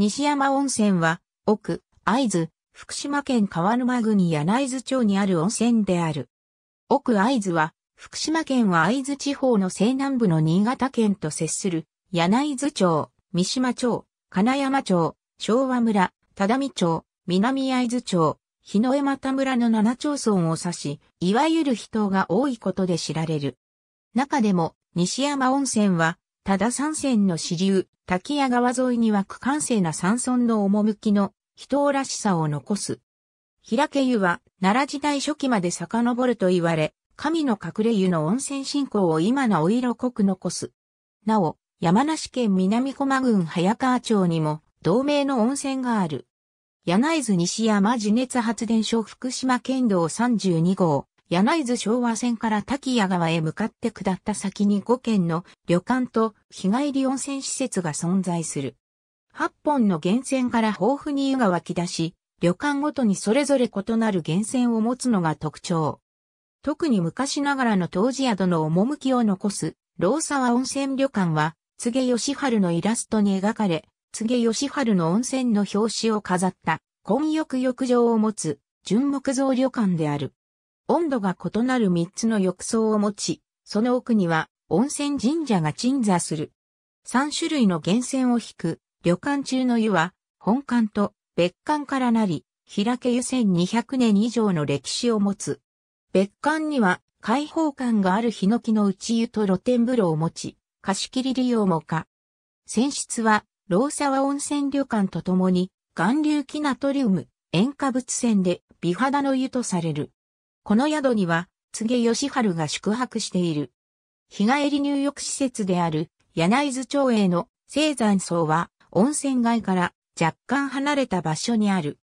西山温泉は、奥、会津、福島県川沼郡柳津町にある温泉である。奥会津は、福島県は会津地方の西南部の新潟県と接する、柳津町、三島町、金山町、昭和村、只見町、南会津町、日野江又村の七町村を指し、いわゆる人が多いことで知られる。中でも、西山温泉は、ただ三線の支流、滝や川沿いには区間性な山村の趣の人らしさを残す。平家湯は奈良時代初期まで遡ると言われ、神の隠れ湯の温泉信仰を今なお色濃く残す。なお、山梨県南駒郡早川町にも同名の温泉がある。柳津西山地熱発電所福島県道32号、柳津昭和線から滝谷川へ向かって下った先に5軒の旅館と日帰り温泉施設が存在する。8本の源泉から豊富に湯が湧き出し、旅館ごとにそれぞれ異なる源泉を持つのが特徴。特に昔ながらの当時宿の趣を残す、老沢温泉旅館は、柘植義春のイラストに描かれ、柘植義春の温泉の表紙を飾った、混浴浴場を持つ、純木造旅館である。温度が異なる3つの浴槽を持ち、その奥には温泉神社が鎮座する。3種類の源泉を引く旅館中の湯は本館と別館からなり、開け湯1200年以上の歴史を持つ。別館には開放感があるヒノキの内湯と露天風呂を持ち、貸し切り利用も可。泉室は、老沢温泉旅館とともに、岩流キナトリウム、塩化物泉で美肌の湯とされる。この宿には、柘義春が宿泊している。日帰り入浴施設である、柳津町への青山荘は、温泉街から若干離れた場所にある。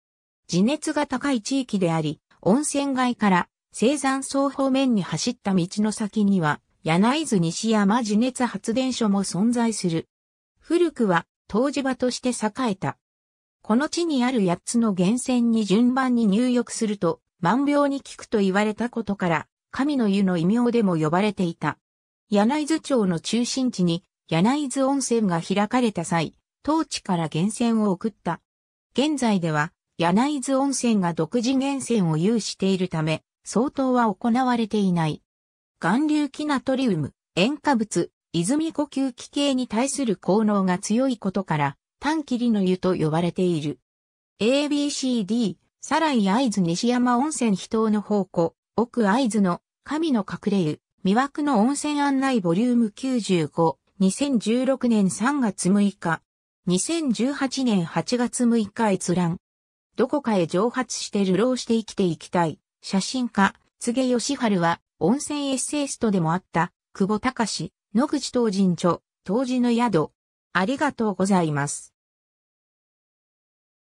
地熱が高い地域であり、温泉街から青山荘方面に走った道の先には、柳津西山地熱発電所も存在する。古くは、湯治場として栄えた。この地にある8つの源泉に順番に入浴すると、万病に効くと言われたことから、神の湯の異名でも呼ばれていた。柳津町の中心地に柳津温泉が開かれた際、当地から源泉を送った。現在では柳津温泉が独自源泉を有しているため、相当は行われていない。岩流キナトリウム、塩化物、泉呼吸器系に対する効能が強いことから、短霧の湯と呼ばれている。ABCD サライ会津西山温泉秘湯の宝庫、奥会津の神の隠れ湯、魅惑の温泉案内ボリューム95、2016年3月6日、2018年8月6日閲覧。どこかへ蒸発して流浪して生きていきたい。写真家、柘義春は、温泉エッセイストでもあった、久保隆、野口東人著、東寺の宿。ありがとうございます。